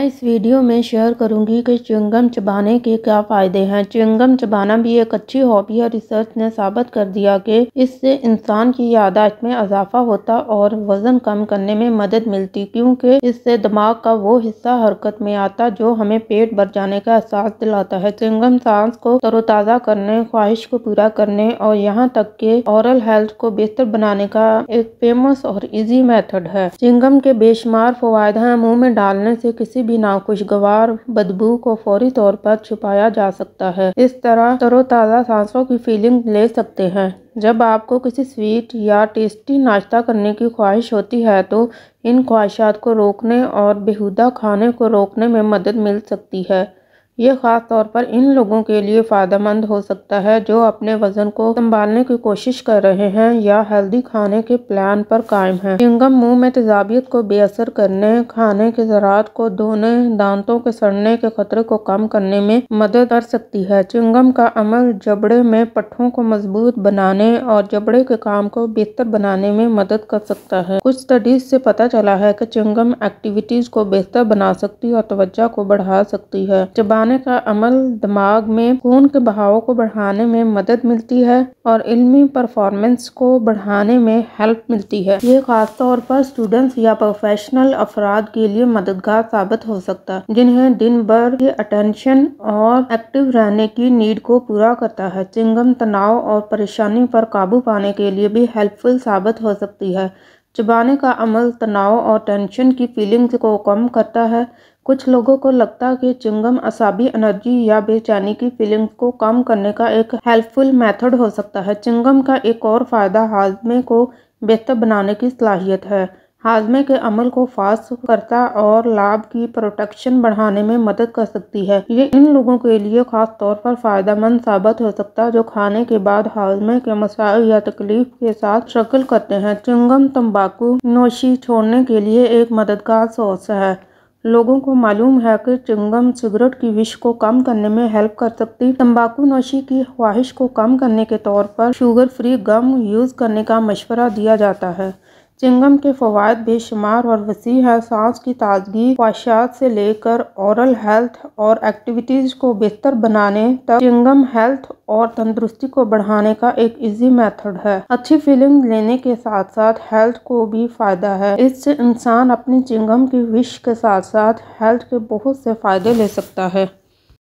मैं इस वीडियो में शेयर करूंगी कि चिंगम चबाने के क्या फ़ायदे हैं चिंगम चबाना भी एक अच्छी हॉबी है रिसर्च ने साबित कर दिया कि इससे इंसान की यादाश्त में इजाफा होता और वज़न कम करने में मदद मिलती क्योंकि इससे दिमाग का वो हिस्सा हरकत में आता जो हमें पेट भर जाने का एहसास दिलाता है चिंगम सांस को तरोताज़ा करने ख्वाहिश को पूरा करने और यहाँ तक के औरल हेल्थ को बेहतर बनाने का एक फेमस और ईजी मेथड है चिंगम के बेशुमार फवायद हैं मुँह में डालने से किसी भी नाखुशगवार बदबू को फौरी तौर पर छुपाया जा सकता है इस तरह तरोताज़ा सांसों की फीलिंग ले सकते हैं जब आपको किसी स्वीट या टेस्टी नाश्ता करने की ख्वाहिश होती है तो इन ख्वाहिशात को रोकने और बेहुदा खाने को रोकने में मदद मिल सकती है ये ख़ास तौर पर इन लोगों के लिए फ़ायदेमंद हो सकता है जो अपने वज़न को संभालने की कोशिश कर रहे हैं या हेल्दी खाने के प्लान पर कायम हैं चिंगम मुंह में तेजाबियत को बेअसर करने खाने के ज़रात को धोने दांतों के सड़ने के खतरे को कम करने में मदद कर सकती है चिंगम का अमल जबड़े में पट्ठों को मजबूत बनाने और जबड़े के काम को बेहतर बनाने में मदद कर सकता है कुछ स्टडीज से पता चला है कि चिंगम एक्टिविटीज़ को बेहतर बना सकती और तवज्जा को बढ़ा सकती है जबान पढ़ाने का अमल दिमाग में खून के बहाव को बढ़ाने में मदद मिलती है और इलमी परफॉर्मेंस को बढ़ाने में हेल्प मिलती है ये ख़ास तौर पर स्टूडेंट्स या प्रोफेशनल अफराद के लिए मददगार साबित हो सकता है जिन्हें दिन भर के अटेंशन और एक्टिव रहने की नीड को पूरा करता है चिंगम तनाव और परेशानी पर काबू पाने के लिए भी हेल्पफुल साबित हो सकती है चबाने का अमल तनाव और टेंशन की फीलिंग्स को कम करता है कुछ लोगों को लगता है कि चिंगम असाबी एनर्जी या बेचैनी की फीलिंग को कम करने का एक हेल्पफुल मेथड हो सकता है चिंगम का एक और फ़ायदा हाजमे को बेहतर बनाने की सलाहियत है हाजमे के अमल को फास्ट करता और लाभ की प्रोटेक्शन बढ़ाने में मदद कर सकती है ये इन लोगों के लिए खास तौर पर फ़ायदेमंद साबित हो सकता है जो खाने के बाद हाजमे के मसाइल या तकलीफ के साथ शक्ल करते हैं चुंगम तंबाकू नोशी छोड़ने के लिए एक मददगार सोर्स है लोगों को मालूम है कि चिंगम सिगरेट की विश को कम करने में हेल्प कर सकती तंबाकू नोशी की ख्वाहिश को कम करने के तौर पर शुगर फ्री गम यूज़ करने का मशवरा दिया जाता है चिंगम के फवाद बेशुमार और वसी है सांस की ताजगी ख्वाहिशात से लेकर औरल हेल्थ और एक्टिविटीज़ को बेहतर बनाने तक चिंगम हेल्थ और तंदुरुस्ती को बढ़ाने का एक इजी मेथड है अच्छी फीलिंग लेने के साथ साथ हेल्थ को भी फ़ायदा है इससे इंसान अपने चिंगम की विश के साथ साथ हेल्थ के बहुत से फ़ायदे ले सकता है